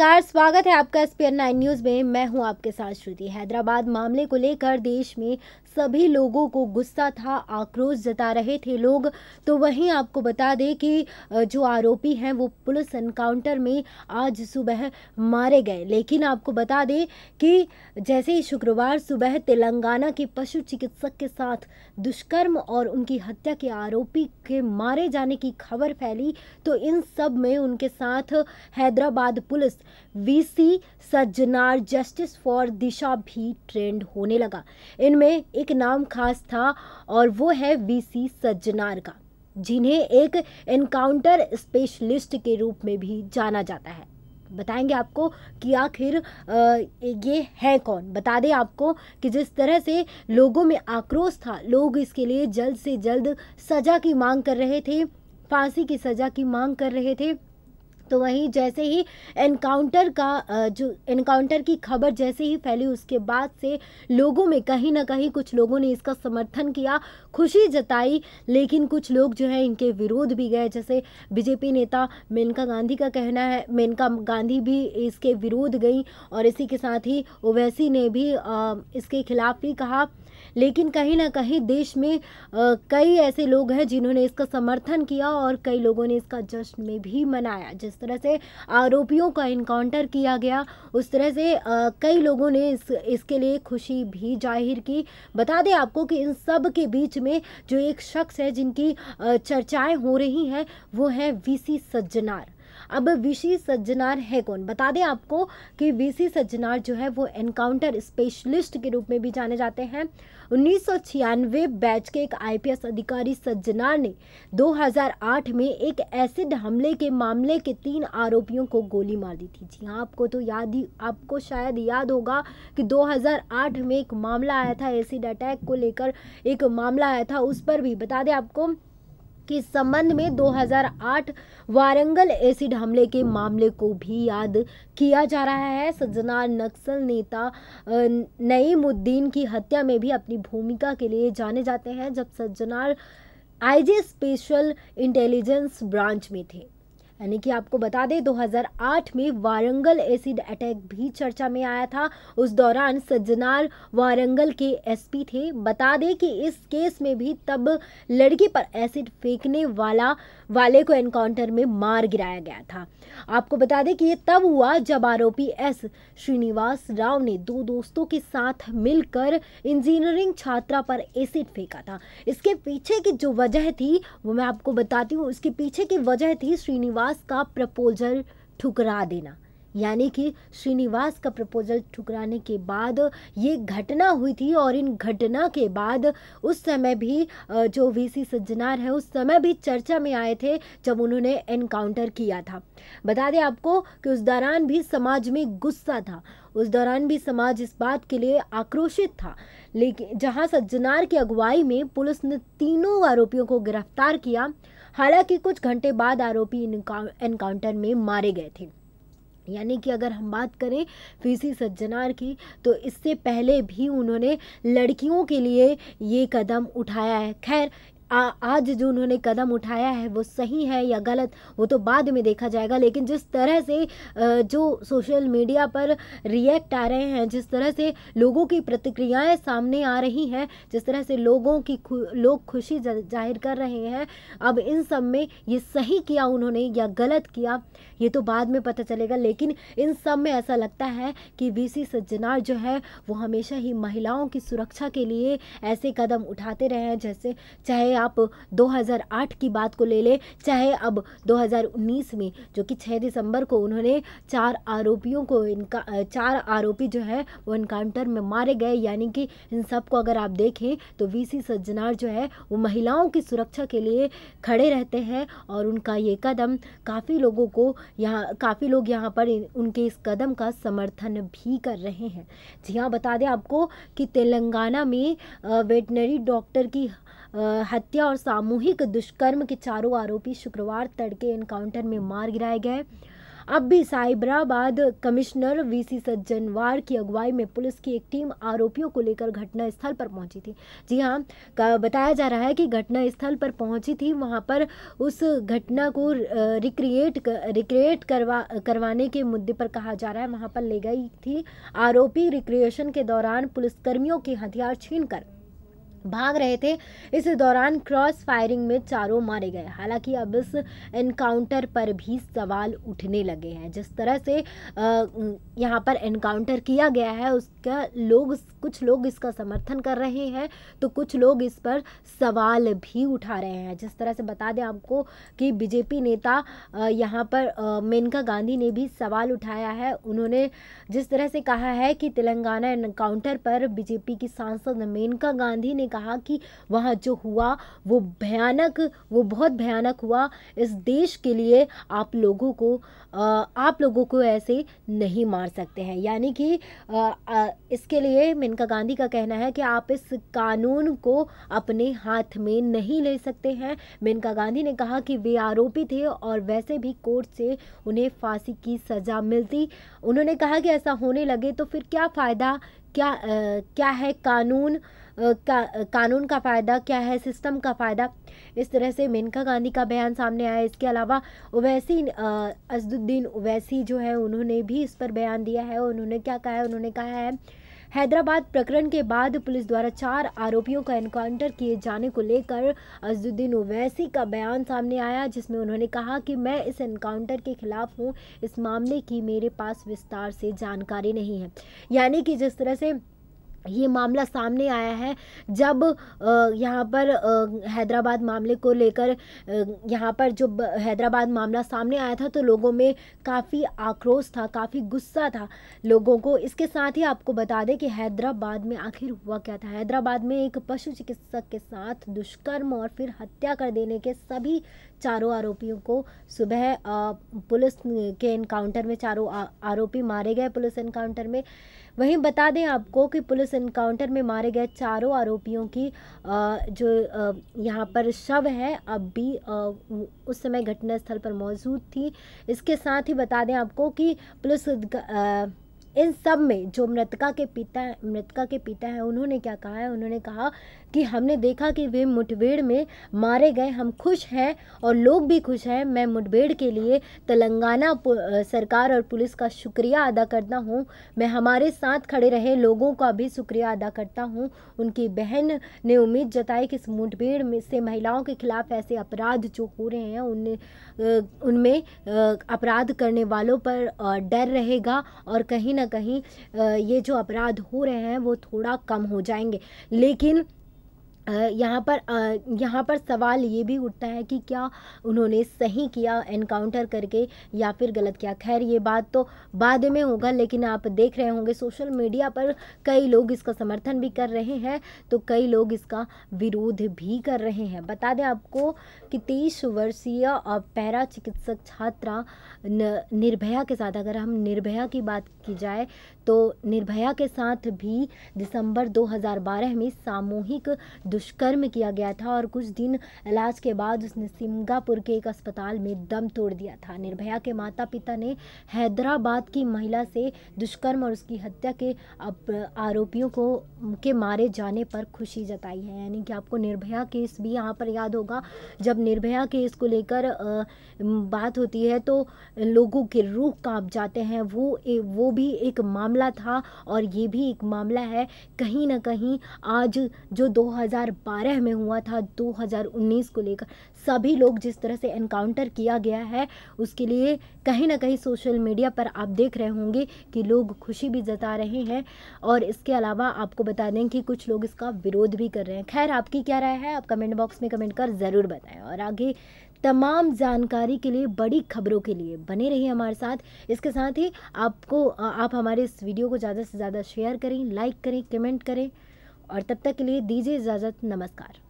नमस्कार स्वागत है आपका एस नाइन न्यूज़ में मैं हूं आपके साथ श्रुति हैदराबाद मामले को लेकर देश में सभी लोगों को गुस्सा था आक्रोश जता रहे थे लोग तो वहीं आपको बता दें कि जो आरोपी हैं वो पुलिस एनकाउंटर में आज सुबह मारे गए लेकिन आपको बता दें कि जैसे ही शुक्रवार सुबह तेलंगाना के पशु चिकित्सक के साथ दुष्कर्म और उनकी हत्या के आरोपी के मारे जाने की खबर फैली तो इन सब में उनके साथ Hyderabad police VC Sajjanar justice for Disha भी ट्रेंड होने लगा इनमें एक नाम खास था और वो है वी सी सज्जनार का जिन्हें एक एनकाउंटर स्पेशलिस्ट के रूप में भी जाना जाता है बताएंगे आपको कि आखिर ये है कौन बता दें आपको कि जिस तरह से लोगों में आक्रोश था लोग इसके लिए जल्द से जल्द सज़ा की मांग कर रहे थे फांसी की सज़ा की मांग कर रहे थे तो वहीं जैसे ही एनकाउंटर का जो एनकाउंटर की खबर जैसे ही फैली उसके बाद से लोगों में कहीं ना कहीं कुछ लोगों ने इसका समर्थन किया खुशी जताई लेकिन कुछ लोग जो है इनके विरोध भी गए जैसे बीजेपी नेता मेनका गांधी का कहना है मेनका गांधी भी इसके विरोध गई और इसी के साथ ही ओवैसी ने भी इसके खिलाफ भी कहा लेकिन कहीं ना कहीं देश में कई ऐसे लोग हैं जिन्होंने इसका समर्थन किया और कई लोगों ने इसका जश्न में भी मनाया जिस तरह से आरोपियों का इनकाउंटर किया गया उस तरह से आ, कई लोगों ने इस इसके लिए खुशी भी जाहिर की बता दें आपको कि इन सब के बीच में जो एक शख्स है जिनकी चर्चाएं हो रही हैं वो है वीसी सज्जनार अब विशी सज्जनार है कौन बता दें आपको कि विशी सज्जनार जो है वो एनकाउंटर स्पेशलिस्ट के रूप में भी जाने जाते हैं उन्नीस बैच के एक आईपीएस अधिकारी सज्जनार ने 2008 में एक एसिड हमले के मामले के तीन आरोपियों को गोली मार दी थी जी हाँ आपको तो याद ही आपको शायद याद होगा कि 2008 में एक मामला आया था एसिड अटैक को लेकर एक मामला आया था उस पर भी बता दें आपको के संबंध में 2008 वारंगल एसिड हमले के मामले को भी याद किया जा रहा है सज्जनार नक्सल नेता नईमुद्दीन की हत्या में भी अपनी भूमिका के लिए जाने जाते हैं जब Sajjanar IG special intelligence branch में थे यानी कि आपको बता दें 2008 में वारंगल एसिड अटैक भी चर्चा में आया था उस दौरान सज्जनार वारंगल के एसपी थे बता दें कि इस केस में भी तब लड़की पर एसिड फेंकने वाला वाले को एनकाउंटर में मार गिराया गया था आपको बता दें कि ये तब हुआ जब आरोपी एस श्रीनिवास राव ने दो दोस्तों के साथ मिलकर इंजीनियरिंग छात्रा पर एसिड फेंका था इसके पीछे की जो वजह थी वो मैं आपको बताती हूँ इसके पीछे की वजह थी श्रीनिवास श्रीनिवास का प्रपोजल ठुकरा देना यानी कि श्रीनिवास का प्रपोजल ठुकराने के बाद ये घटना हुई थी और इन घटना के बाद उस समय भी जो वीसी सी सज्जनार है उस समय भी चर्चा में आए थे जब उन्होंने एनकाउंटर किया था बता दें आपको कि उस दौरान भी समाज में गुस्सा था उस दौरान भी समाज इस बात के लिए आक्रोशित था लेकिन जहां सज्जनार की अगुवाई में पुलिस ने तीनों आरोपियों को गिरफ्तार किया हालांकि कुछ घंटे बाद आरोपी एनकाउंटर में मारे गए थे यानी कि अगर हम बात करें फीसी सज्जनार की तो इससे पहले भी उन्होंने लड़कियों के लिए ये कदम उठाया है खैर आ, आज जो उन्होंने कदम उठाया है वो सही है या गलत वो तो बाद में देखा जाएगा लेकिन जिस तरह से जो सोशल मीडिया पर रिएक्ट आ रहे हैं जिस तरह से लोगों की प्रतिक्रियाएं सामने आ रही हैं जिस तरह से लोगों की खु, लोग खुशी जाहिर कर रहे हैं अब इन सब में ये सही किया उन्होंने या गलत किया ये तो बाद में पता चलेगा लेकिन इन सब में ऐसा लगता है कि वीसी सज्जनार जो है वो हमेशा ही महिलाओं की सुरक्षा के लिए ऐसे कदम उठाते रहे हैं जैसे चाहे आप 2008 की बात को ले लें चाहे अब 2019 में जो कि 6 दिसंबर को उन्होंने चार आरोपियों को इनका चार आरोपी जो है वो इनकाउंटर में मारे गए यानी कि इन सब को अगर आप देखें तो वी सज्जनार जो है वो महिलाओं की सुरक्षा के लिए खड़े रहते हैं और उनका ये कदम काफ़ी लोगों को यहाँ काफ़ी लोग यहाँ पर उनके इस कदम का समर्थन भी कर रहे हैं जी हाँ बता दें आपको कि तेलंगाना में वेटनरी डॉक्टर की हत्या और सामूहिक दुष्कर्म के चारों आरोपी शुक्रवार तड़के एनकाउंटर में मार गिराए गए अब भी साइबराबाद कमिश्नर वीसी सज्जनवार की अगुवाई में पुलिस की एक टीम आरोपियों को लेकर घटनास्थल पर पहुंची थी जी हाँ बताया जा रहा है कि घटनास्थल पर पहुंची थी वहां पर उस घटना को रिक्रिएट रिक्रिएट करवा करवाने के मुद्दे पर कहा जा रहा है वहां पर ले गई थी आरोपी रिक्रिएशन के दौरान पुलिसकर्मियों के हथियार छीन कर भाग रहे थे इस दौरान क्रॉस फायरिंग में चारों मारे गए हालांकि अब इस एनकाउंटर पर भी सवाल उठने लगे हैं जिस तरह से यहाँ पर एनकाउंटर किया गया है उसका लोग कुछ लोग इसका समर्थन कर रहे हैं तो कुछ लोग इस पर सवाल भी उठा रहे हैं जिस तरह से बता दें आपको कि बीजेपी नेता यहाँ पर मेनका गांधी ने भी सवाल उठाया है उन्होंने जिस तरह से कहा है कि तेलंगाना एनकाउंटर पर बीजेपी की सांसद मेनका गांधी ने कहा कि वहाँ जो हुआ वो भयानक वो बहुत भयानक हुआ इस देश के लिए आप लोगों को आप लोगों को ऐसे नहीं मार सकते हैं यानी कि इसके लिए मेनका गांधी का कहना है कि आप इस कानून को अपने हाथ में नहीं ले सकते हैं मेनका गांधी ने कहा कि वे आरोपी थे और वैसे भी कोर्ट से उन्हें फांसी की सज़ा मिलती उन्होंने कहा कि ऐसा होने लगे तो फिर क्या फ़ायदा क्या आ, क्या है कानून का कानून का फ़ायदा क्या है सिस्टम का फ़ायदा इस तरह से मेनका गांधी का बयान सामने आया इसके अलावा ओवैसी असदुद्दीन ओवैसी जो है उन्होंने भी इस पर बयान दिया है उन्होंने क्या कहा है उन्होंने कहा है हैदराबाद प्रकरण के बाद पुलिस द्वारा चार आरोपियों का एनकाउंटर किए जाने को लेकर अजुद्दीन ओवैसी का बयान सामने आया जिसमें उन्होंने कहा कि मैं इस एनकाउंटर के खिलाफ हूँ इस मामले की मेरे पास विस्तार से जानकारी नहीं है यानी कि जिस तरह से ये मामला सामने आया है जब यहाँ पर हैदराबाद मामले को लेकर यहाँ पर जो हैदराबाद मामला सामने आया था तो लोगों में काफ़ी आक्रोश था काफ़ी गुस्सा था लोगों को इसके साथ ही आपको बता दें कि हैदराबाद में आखिर हुआ क्या था हैदराबाद में एक पशु चिकित्सक के साथ दुष्कर्म और फिर हत्या कर देने के सभी चारों आरोपियों को सुबह पुलिस के इनकाउंटर में चारों आरोपी मारे गए पुलिस इनकाउंटर में वहीं बता दें आपको कि पुलिस इनकाउंटर में मारे गए चारों आरोपियों की जो यहाँ पर शव है अब भी उस समय घटनास्थल पर मौजूद थी इसके साथ ही बता दें आपको कि पुलिस इन सब में जो मृतका के पिता मृतका के पिता हैं उन्होंने क्या कहा है उन्होंने कहा कि हमने देखा कि वे मुठभेड़ में मारे गए हम खुश हैं और लोग भी खुश हैं मैं मुठभेड़ के लिए तेलंगाना सरकार और पुलिस का शुक्रिया अदा करता हूँ मैं हमारे साथ खड़े रहे लोगों का भी शुक्रिया अदा करता हूँ उनकी बहन ने उम्मीद जताई कि इस मुठभेड़ में से महिलाओं के खिलाफ ऐसे अपराध जो हो रहे हैं उन उनमें अपराध करने वालों पर डर रहेगा और कहीं ना कहीं ये जो अपराध हो रहे हैं वो थोड़ा कम हो जाएंगे लेकिन यहाँ पर यहाँ पर सवाल ये भी उठता है कि क्या उन्होंने सही किया एनकाउंटर करके या फिर गलत किया खैर ये बात तो बाद में होगा लेकिन आप देख रहे होंगे सोशल मीडिया पर कई लोग इसका समर्थन भी कर रहे हैं तो कई लोग इसका विरोध भी कर रहे हैं बता दें आपको कि तेईस वर्षीय पैरा चिकित्सक छात्रा निर्भया के साथ अगर हम निर्भया की बात की जाए तो निर्भया के साथ भी दिसंबर दो में सामूहिक दुष्कर्म किया गया था और कुछ दिन इलाज के बाद उसने सिंगापुर के एक अस्पताल में दम तोड़ दिया था निर्भया के माता पिता ने हैदराबाद की महिला से दुष्कर्म और उसकी हत्या के आरोपियों को के मारे जाने पर खुशी जताई है यानी कि आपको निर्भया केस भी यहाँ पर याद होगा जब निर्भया केस को लेकर बात होती है तो लोगों के रूह कांप जाते हैं वो ए, वो भी एक मामला था और ये भी एक मामला है कहीं ना कहीं आज जो 2012 में हुआ था 2019 को लेकर सभी लोग जिस तरह से एनकाउंटर किया गया है उसके लिए कहीं ना कहीं सोशल मीडिया पर आप देख रहे होंगे कि लोग खुशी भी जता रहे हैं और इसके अलावा आपको बता दें कि कुछ लोग इसका विरोध भी कर रहे हैं खैर आपकी क्या राय है आप कमेंट बॉक्स में कमेंट कर ज़रूर बताएं और आगे तमाम जानकारी के लिए बड़ी खबरों के लिए बने रहिए हमारे साथ इसके साथ ही आपको आप हमारे इस वीडियो को ज़्यादा से ज़्यादा शेयर करें लाइक करें कमेंट करें और तब तक के लिए दीजिए इजाज़त नमस्कार